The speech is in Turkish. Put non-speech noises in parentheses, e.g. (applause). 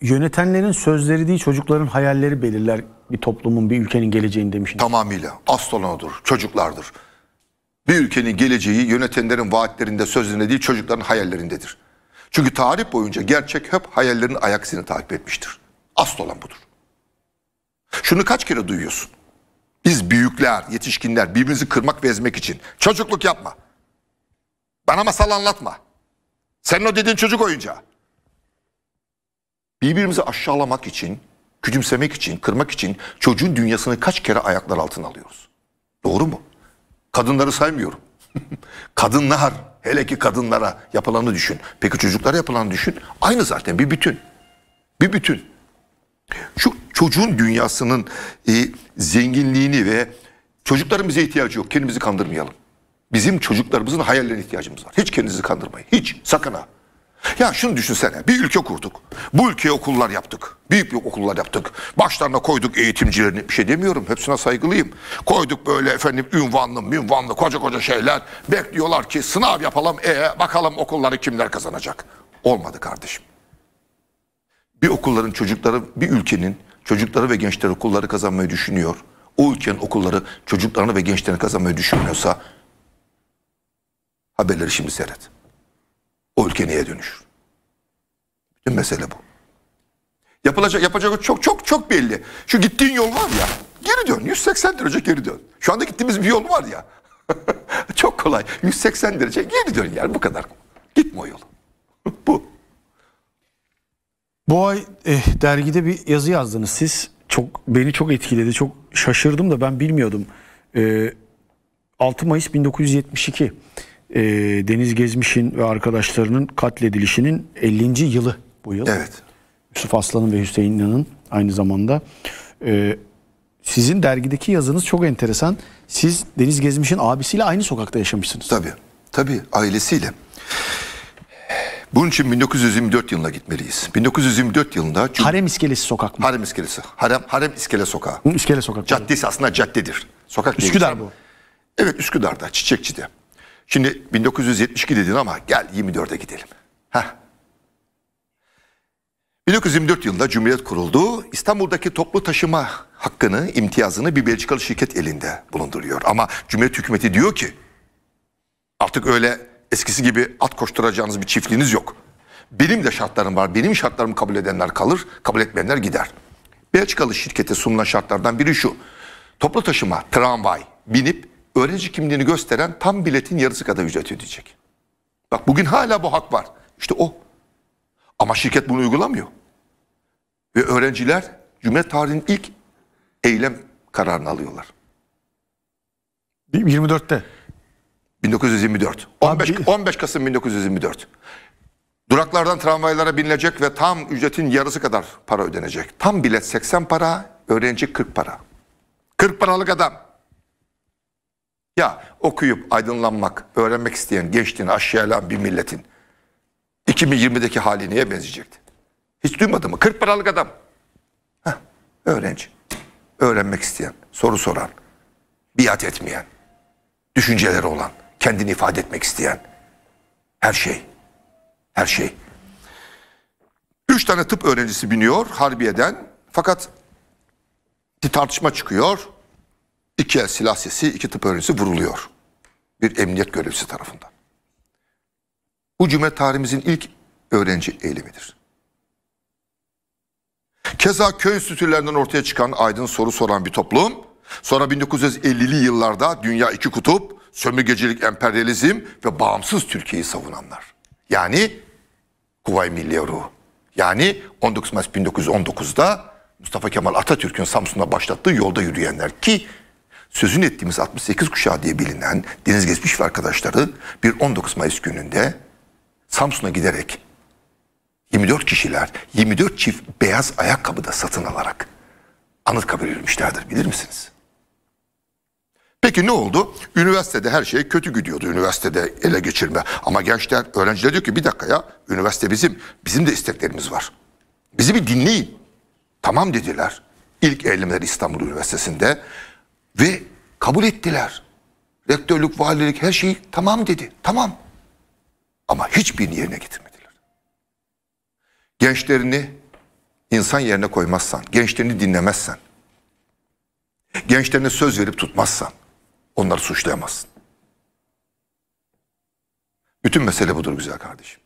yönetenlerin sözleri değil çocukların hayalleri belirler bir toplumun, bir ülkenin geleceğini demiştim. Tamamıyla. Asıl Çocuklardır. Bir ülkenin geleceği yönetenlerin vaatlerinde, sözlerinde değil çocukların hayallerindedir. Çünkü tarih boyunca gerçek hep hayallerin ayak izini takip etmiştir. Asıl olan budur. Şunu kaç kere duyuyorsun? Biz büyükler, yetişkinler birbirimizi kırmak ve ezmek için. Çocukluk yapma. Bana masal anlatma. Senin o dediğin çocuk oyuncağı birbirimizi aşağılamak için, küçümsemek için, kırmak için çocuğun dünyasını kaç kere ayaklar altına alıyoruz. Doğru mu? Kadınları saymıyorum. (laughs) Kadınlar, hele ki kadınlara yapılanı düşün. Peki çocuklara yapılanı düşün. Aynı zaten bir bütün. Bir bütün. Şu çocuğun dünyasının e, zenginliğini ve çocukların bize ihtiyacı yok. Kendimizi kandırmayalım. Bizim çocuklarımızın hayallerine ihtiyacımız var. Hiç kendinizi kandırmayın. Hiç. Sakın ha. Ya şunu düşünsene bir ülke kurduk. Bu ülkeye okullar yaptık. Büyük büyük okullar yaptık. Başlarına koyduk eğitimcilerini. Bir şey demiyorum hepsine saygılıyım. Koyduk böyle efendim ünvanlı münvanlı koca koca şeyler. Bekliyorlar ki sınav yapalım ee bakalım okulları kimler kazanacak. Olmadı kardeşim. Bir okulların çocukları bir ülkenin çocukları ve gençleri okulları kazanmayı düşünüyor. O ülkenin okulları çocuklarını ve gençlerini kazanmayı düşünmüyorsa haberleri şimdi seyret o ülke niye dönüşür? Bütün mesele bu. Yapılacak, yapacak çok çok çok belli. Şu gittiğin yol var ya, geri dön. 180 derece geri dön. Şu anda gittiğimiz bir yol var ya. (laughs) çok kolay. 180 derece geri dön yani bu kadar. Gitme o yolu. (laughs) bu. Bu ay eh, dergide bir yazı yazdınız siz. Çok beni çok etkiledi. Çok şaşırdım da ben bilmiyordum. Ee, eh, 6 Mayıs 1972 e, Deniz Gezmiş'in ve arkadaşlarının katledilişinin 50. yılı bu yıl. Evet. Yusuf Aslan'ın ve Hüseyin İnan'ın aynı zamanda. E, sizin dergideki yazınız çok enteresan. Siz Deniz Gezmiş'in abisiyle aynı sokakta yaşamışsınız. Tabii. Tabii ailesiyle. Bunun için 1924 yılına gitmeliyiz. 1924 yılında... Cum Harem İskelesi sokak mı? Harem İskelesi. Harem, Harem İskele Sokağı. İskele Sokak. Caddesi aslında caddedir. Sokak Üsküdar bu. Evet Üsküdar'da, Çiçekçi'de. Şimdi 1972 dedin ama gel 24'e gidelim. Heh. 1924 yılında Cumhuriyet kuruldu. İstanbul'daki toplu taşıma hakkını, imtiyazını bir Belçikalı şirket elinde bulunduruyor. Ama Cumhuriyet hükümeti diyor ki artık öyle eskisi gibi at koşturacağınız bir çiftliğiniz yok. Benim de şartlarım var. Benim şartlarımı kabul edenler kalır, kabul etmeyenler gider. Belçikalı şirkete sunulan şartlardan biri şu. Toplu taşıma, tramvay binip öğrenci kimliğini gösteren tam biletin yarısı kadar ücret ödeyecek. Bak bugün hala bu hak var. İşte o. Ama şirket bunu uygulamıyor. Ve öğrenciler Cumhuriyet tarihinin ilk eylem kararını alıyorlar. 24'te. 1924. 15, 15 Kasım 1924. Duraklardan tramvaylara binilecek ve tam ücretin yarısı kadar para ödenecek. Tam bilet 80 para, öğrenci 40 para. 40 paralık adam. Ya okuyup aydınlanmak, öğrenmek isteyen gençliğini aşağılayan bir milletin 2020'deki hali niye benzeyecekti? Hiç duymadı mı? 40 paralık adam. Heh, öğrenci. Öğrenmek isteyen, soru soran, biat etmeyen, düşünceleri olan, kendini ifade etmek isteyen. Her şey. Her şey. Üç tane tıp öğrencisi biniyor Harbiye'den. Fakat bir tartışma çıkıyor. İki silah sesi, iki tıp öğrencisi vuruluyor. Bir emniyet görevlisi tarafından. Bu cümle tarihimizin ilk öğrenci eylemidir. Keza köy enstitülerinden ortaya çıkan aydın soru soran bir toplum, sonra 1950'li yıllarda dünya iki kutup, sömürgecilik, emperyalizm ve bağımsız Türkiye'yi savunanlar. Yani Kuvay Milliye Ruhu. Yani 19 Mayıs 1919'da Mustafa Kemal Atatürk'ün Samsun'da başlattığı yolda yürüyenler ki sözün ettiğimiz 68 kuşağı diye bilinen Deniz Gezmiş ve arkadaşları bir 19 Mayıs gününde Samsun'a giderek 24 kişiler 24 çift beyaz ayakkabı da satın alarak anıt kabul yürümüşlerdir bilir misiniz? Peki ne oldu? Üniversitede her şey kötü gidiyordu. Üniversitede ele geçirme. Ama gençler, öğrenciler diyor ki bir dakika ya üniversite bizim. Bizim de isteklerimiz var. Bizi bir dinleyin. Tamam dediler. İlk eylemler İstanbul Üniversitesi'nde ve kabul ettiler. Rektörlük, valilik her şeyi tamam dedi. Tamam. Ama hiçbirini yerine getirmediler. Gençlerini insan yerine koymazsan, gençlerini dinlemezsen, gençlerine söz verip tutmazsan onları suçlayamazsın. Bütün mesele budur güzel kardeşim.